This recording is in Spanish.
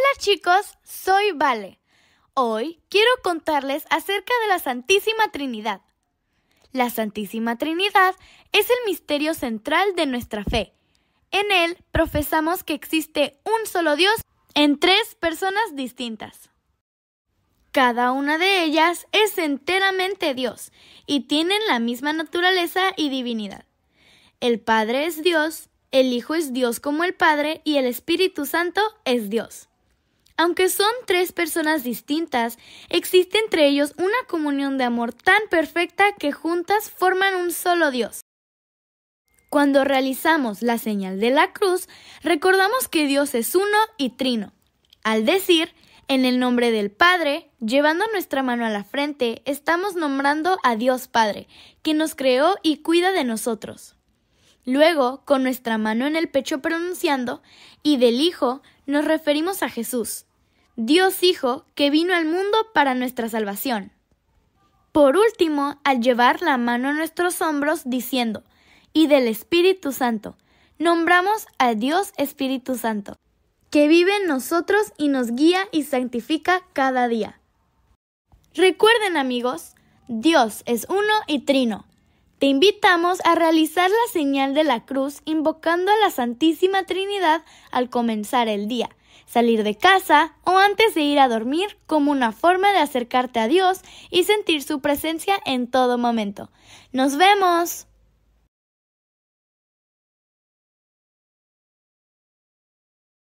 Hola chicos, soy Vale. Hoy quiero contarles acerca de la Santísima Trinidad. La Santísima Trinidad es el misterio central de nuestra fe. En él profesamos que existe un solo Dios en tres personas distintas. Cada una de ellas es enteramente Dios y tienen la misma naturaleza y divinidad. El Padre es Dios, el Hijo es Dios como el Padre y el Espíritu Santo es Dios. Aunque son tres personas distintas, existe entre ellos una comunión de amor tan perfecta que juntas forman un solo Dios. Cuando realizamos la señal de la cruz, recordamos que Dios es uno y trino. Al decir, en el nombre del Padre, llevando nuestra mano a la frente, estamos nombrando a Dios Padre, que nos creó y cuida de nosotros. Luego, con nuestra mano en el pecho pronunciando, y del Hijo, nos referimos a Jesús, Dios Hijo que vino al mundo para nuestra salvación. Por último, al llevar la mano a nuestros hombros diciendo, y del Espíritu Santo, nombramos al Dios Espíritu Santo, que vive en nosotros y nos guía y santifica cada día. Recuerden amigos, Dios es uno y trino. Te invitamos a realizar la señal de la cruz invocando a la Santísima Trinidad al comenzar el día, salir de casa o antes de ir a dormir como una forma de acercarte a Dios y sentir su presencia en todo momento. ¡Nos vemos!